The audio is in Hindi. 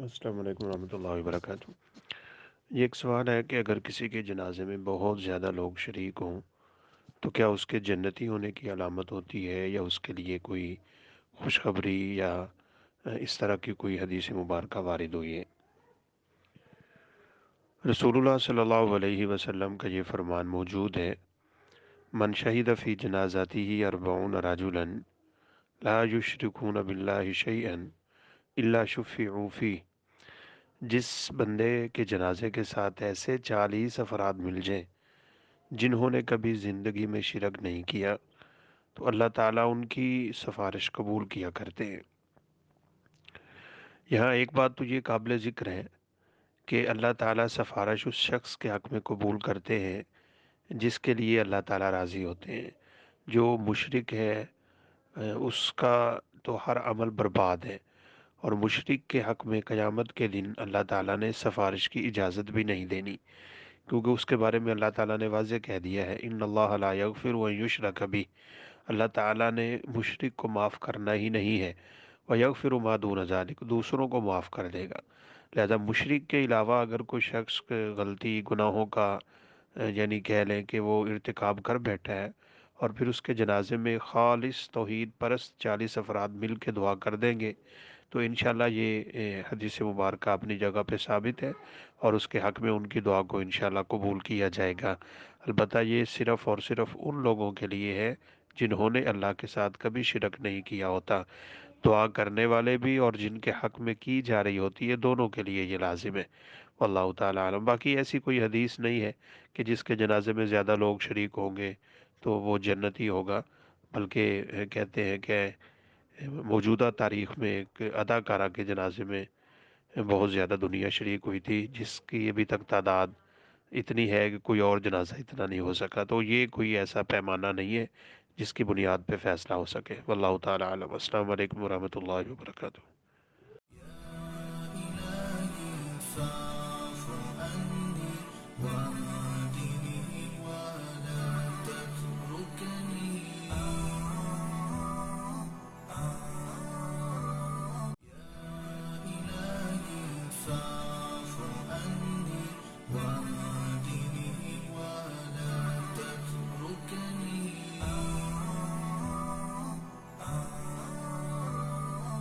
अल्लाम वालेकुम वर्क वरक ये एक सवाल है कि अगर किसी के जनाजे में बहुत ज़्यादा लोग शरीक हों तो क्या उसके जन्नती होने की अलामत होती है या उसके लिए कोई खुशखबरी या इस तरह की कोई हदीस मुबारक वारद हुई है रसूलुल्लाह सल्लल्लाहु अलैहि वसल्लम का ये फरमान मौजूद है मन शहीद फ़ी जनाजाती ही अरबाउन राजुलन ला अबिल्लाशन अल्लाशफ़ी ऊफ़ी जिस बंदे के जनाजे के साथ ऐसे चालीस अफराद मिल जाएं जिन्होंने कभी ज़िंदगी में शिरक नहीं किया तो अल्लाह ताला उनकी सिफारिश कबूल किया करते हैं यहाँ एक बात तो ये काबिल ज़िक्र है कि अल्लाह ताला सिफारिश उस शख्स के हक़ में कबूल करते हैं जिसके लिए अल्लाह ताला राज़ी होते हैं जो मुशरक है उसका तो हर अमल बर्बाद है और मुशरक के हक़ में क़यामत के दिन अल्लाह ताला ने सफारिश की इजाज़त भी नहीं देनी क्योंकि उसके बारे में अल्लाह ताला ने वाज कह दिया है इन अल्लाह फिर वयुश रकबी अल्लाह ताला ने मुशरक को माफ़ करना ही नहीं है वयक फिर मादून अजालिक दूसरों को माफ़ कर देगा लिहाजा मशरक़ के अलावा अगर कोई शख्स गलती गुनाहों का यानी कह लें कि वो इरतकब कर बैठा है और फिर उसके जनाजे में खालिश तोहद परस्त चालीस अफराद मिल के दुआ कर देंगे तो इन ये हदीस मुबारक अपनी जगह पर साबित है और उसके हक़ में उनकी दुआ को इन कबूल किया जाएगा अलबत् ये सिर्फ़ और सिर्फ़ उन लोगों के लिए है जिन्होंने अल्लाह के साथ कभी शिरक नहीं किया होता दुआ करने वाले भी और जिनके हक़ में की जा रही होती है दोनों के लिए ये लाजिम है अल्लाह तम बाकी ऐसी कोई हदीस नहीं है कि जिसके जनाजे में ज़्यादा लोग शरीक होंगे तो वो जन्नत ही होगा बल्कि कहते हैं कि मौजूदा तारीख में एक अदाकारा के जनाजे में बहुत ज़्यादा दुनिया शरीक हुई थी जिसकी अभी तक तादाद इतनी है कि कोई और जनाजा इतना नहीं हो सका तो ये कोई ऐसा पैमाना नहीं है जिसकी बुनियाद पर फ़ैसला हो सके वल्ल तम अल्लाम वरहमल वर्का